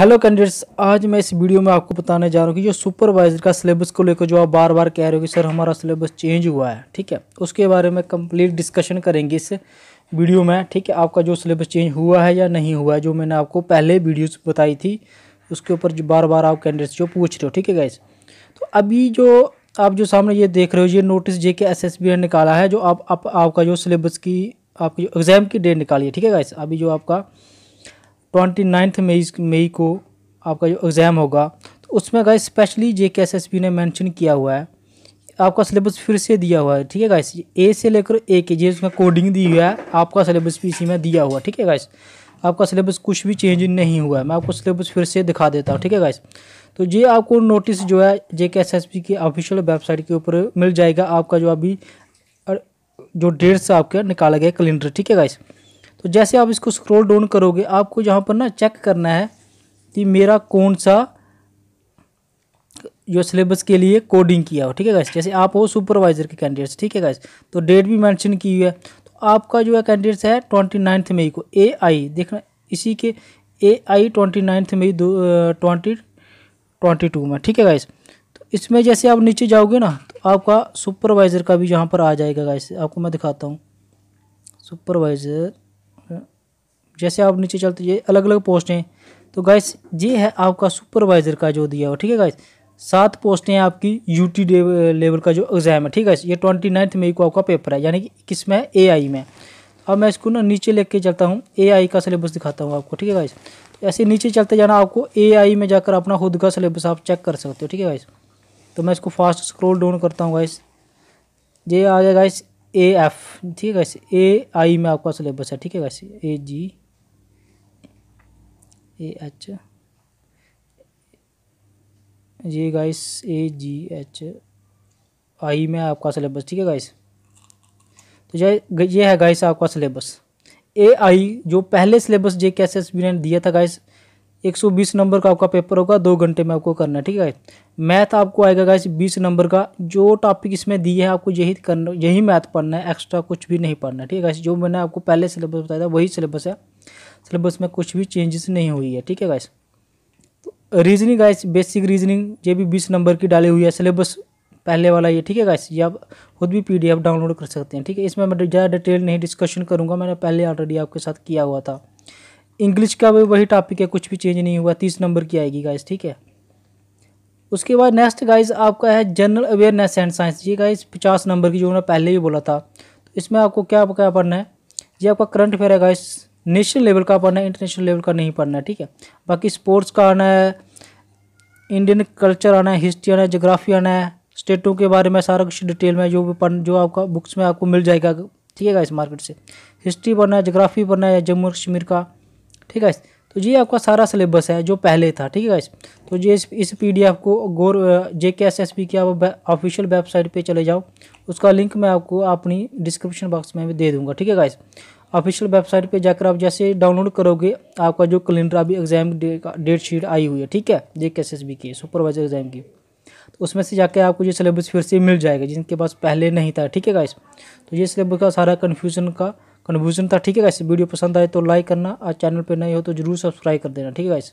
hello candidates आज मैं इस वीडियो में आपको बताने जा रहा हूँ कि जो सुपरवाइजर का सिलेबस को लेकर जो आप बार बार कह रहे हो कि सर हमारा सिलेबस चेंज हुआ है ठीक है उसके बारे में कंप्लीट डिस्कशन करेंगे इस वीडियो में ठीक है आपका जो सिलेबस चेंज हुआ है या नहीं हुआ है जो मैंने आपको पहले वीडियो बताई थी उसके ऊपर जो बार बार आप कैंडिडेट्स जो पूछ रहे हो ठीक है गाइस तो अभी जो आप जो सामने ये देख रहे हो ये नोटिस जे के एस ने निकाला है जो आप, आप आपका जो सिलेबस की आपकी जो एग्ज़ाम की डेट निकाली है ठीक है गाइस अभी जो आपका ट्वेंटी नाइन्थ मई मई को आपका जो एग्ज़ाम होगा तो उसमें गाइस स्पेशली जे के एस एस ने मेंशन किया हुआ है आपका सिलेबस फिर से दिया हुआ है ठीक है गाइस ए से लेकर ए के जी उसमें कोडिंग दी हुआ है आपका सिलेबस भी इसी में दिया हुआ ठीक है गाइस आपका सिलेबस कुछ भी चेंज नहीं हुआ है मैं आपको सिलेबस फिर से दिखा देता हूँ ठीक है गाइस तो ये आपको नोटिस जो है जे के एस एस की ऑफिशियल वेबसाइट के ऊपर मिल जाएगा आपका जो अभी जो डेट्स आपके निकाला गया कैलेंडर ठीक है गाइस तो जैसे आप इसको स्क्रॉल डाउन करोगे आपको यहाँ पर ना चेक करना है कि मेरा कौन सा जो सिलेबस के लिए कोडिंग किया हो ठीक है गाइस जैसे आप हो सुपरवाइजर के कैंडिडेट्स ठीक है गाइस तो डेट भी मैंशन की हुई है तो आपका जो है कैंडिडेट्स है ट्वेंटी नाइन्थ मई को ए आई देखना इसी के ए आई ट्वेंटी नाइन्थ मई दो ट्वेंटी ट्वेंटी टू में ठीक है गाइस तो इसमें जैसे आप नीचे जाओगे ना तो आपका सुपरवाइज़र का भी यहाँ पर आ जाएगा गाइस आपको मैं दिखाता हूँ सुपरवाइज़र जैसे आप नीचे चलते ये अलग अलग पोस्ट हैं तो गाइस ये है आपका सुपरवाइज़र का जो दिया हो ठीक है गाइस सात पोस्टें हैं आपकी यूटी लेवल का जो एग्ज़ाम है ठीक है ये ट्वेंटी नाइन्थ मई को आपका पेपर है यानी कि किस में ए आई में अब मैं इसको ना नीचे लेके चलता हूँ ए आई का सिलेबस दिखाता हूँ आपको ठीक है गाइस तो ऐसे नीचे चलते जाना आपको ए आई में जाकर अपना खुद का सिलेबस आप चेक कर सकते हो ठीक है गाइस तो मैं इसको फास्ट स्क्रोल डाउन करता हूँ गाइस ये आ गया गाइस ए एफ ठीक है गाइस ए आई में आपका सिलेबस है ठीक है guys A G A H ये guys A G H I में आपका सिलेबस ठीक है गाइस तो ये ये है गाइस आपका सिलेबस ए आई जो पहले सिलेबस जे के एस एस बी ने दिया था गाइस 120 नंबर का आपका पेपर होगा दो घंटे में आपको करना है ठीक है मैथ आपको आएगा गाइस 20 नंबर का जो टॉपिक इसमें दिए है आपको यही करना यही मैथ पढ़ना है एक्स्ट्रा कुछ भी नहीं पढ़ना ठीक है गाइस जो मैंने आपको पहले सिलेबस बताया था वही सिलेबस है सिलेबस में कुछ भी चेंजेस नहीं हुई है ठीक है गाइस तो रीजनिंग गाइस बेसिक रीजनिंग ये भी बीस नंबर की डाली हुई है सिलेबस पहले वाला ये ठीक है गाइस ये आप खुद भी पीडीएफ डाउनलोड कर सकते हैं ठीक है इसमें मैं ज़्यादा डिटेल नहीं डिस्कशन करूँगा मैंने पहले ऑलरेडी आपके साथ किया हुआ था इंग्लिश का भी वही टॉपिक है कुछ भी चेंज नहीं हुआ तीस नंबर की आएगी गाइस ठीक है उसके बाद नेक्स्ट गाइस आपका है जनरल अवेयरनेस एंड साइंस ये गाइस पचास नंबर की जो मैंने पहले ही बोला था तो इसमें आपको क्या क्या पढ़ना है ये आपका करंट अफेयर है गाइस नेशनल लेवल का पढ़ना है इंटरनेशनल लेवल का नहीं पढ़ना है ठीक है बाकी स्पोर्ट्स का आना है इंडियन कल्चर आना है हिस्ट्री आना है जोग्राफी आना है स्टेटों के बारे में सारा कुछ डिटेल में जो भी पढ़ जो आपका बुक्स में आपको मिल जाएगा ठीक है इस मार्केट से हिस्ट्री पढ़ना है जोग्राफी पढ़ना है जम्मू कश्मीर का ठीक है तो ये आपका सारा सिलेबस है जो पहले था ठीक है इस तो ये इस इस एफ को गोर जे के एस एस पी की आप ऑफिशियल वेबसाइट पर चले जाओ उसका लिंक मैं आपको अपनी डिस्क्रिप्शन बॉक्स में भी दे दूँगा ठीक है इस ऑफिशियल वेबसाइट पे जाकर आप जैसे डाउनलोड करोगे आपका जो कैलेंडर अभी एग्जाम डेट शीट आई हुई है ठीक है जे के एस की सुपरवाइजर एग्जाम की तो उसमें से जाके आपको ये सिलेबस फिर से मिल जाएगा जिनके पास पहले नहीं था ठीक है गाइस तो ये सिलेबस का सारा कन्फ्यूजन का कन्फ्यूजन था ठीक है गाइस वीडियो पसंद आए तो लाइक करना और चैनल पर नहीं हो तो जरूर सब्सक्राइब कर देना ठीक है गाइस